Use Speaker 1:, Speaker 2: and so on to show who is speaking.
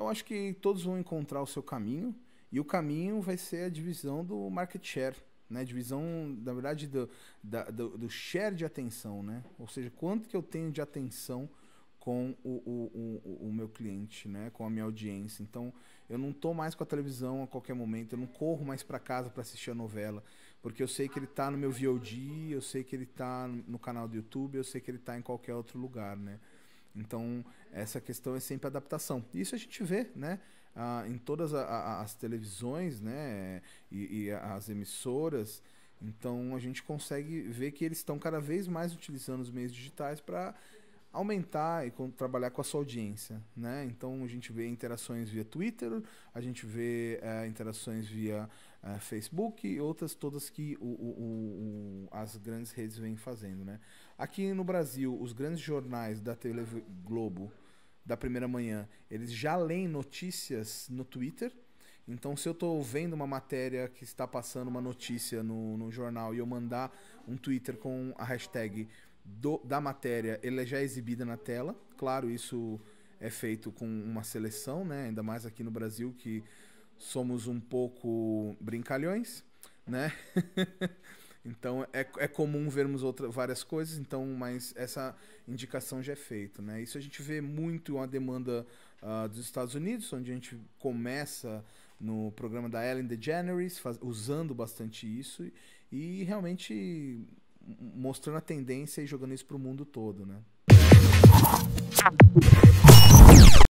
Speaker 1: Eu acho que todos vão encontrar o seu caminho e o caminho vai ser a divisão do market share, né? Divisão, na verdade, do, da, do, do share de atenção, né? Ou seja, quanto que eu tenho de atenção com o, o, o, o, meu cliente, né? com a minha audiência. Então, eu não tô mais com a televisão a qualquer momento, eu não corro mais para casa para assistir a novela, porque eu sei que ele tá no meu VOD, eu sei que ele tá no canal do YouTube, eu sei que ele tá em qualquer outro lugar, né? Então, essa questão é sempre adaptação. Isso a gente vê né, ah, em todas a, a, as televisões né, e, e, as emissoras. Então, a gente consegue ver que eles estão cada vez mais utilizando os meios digitais para aumentar e com, trabalhar com a sua audiência. Né? Então, a gente vê interações via Twitter, a gente vê é, interações via é, Facebook e outras todas que o, o, o as grandes redes vêm fazendo, né? Aqui no Brasil, os grandes jornais da Tele Globo da primeira manhã, eles já leem notícias no Twitter. Então, se eu estou vendo uma matéria que está passando uma notícia no, no jornal e eu mandar um Twitter com a hashtag do, da matéria, ela já é exibida na tela. Claro, isso é feito com uma seleção, né? Ainda mais aqui no Brasil que somos um pouco brincalhões, né? Então é, é comum vermos outra, várias coisas, então, mas essa indicação já é feita. Né? Isso a gente vê muito uma demanda uh, dos Estados Unidos, onde a gente começa no programa da Ellen DeGeneres, faz, usando bastante isso e, e realmente mostrando a tendência e jogando isso para o mundo todo. Né?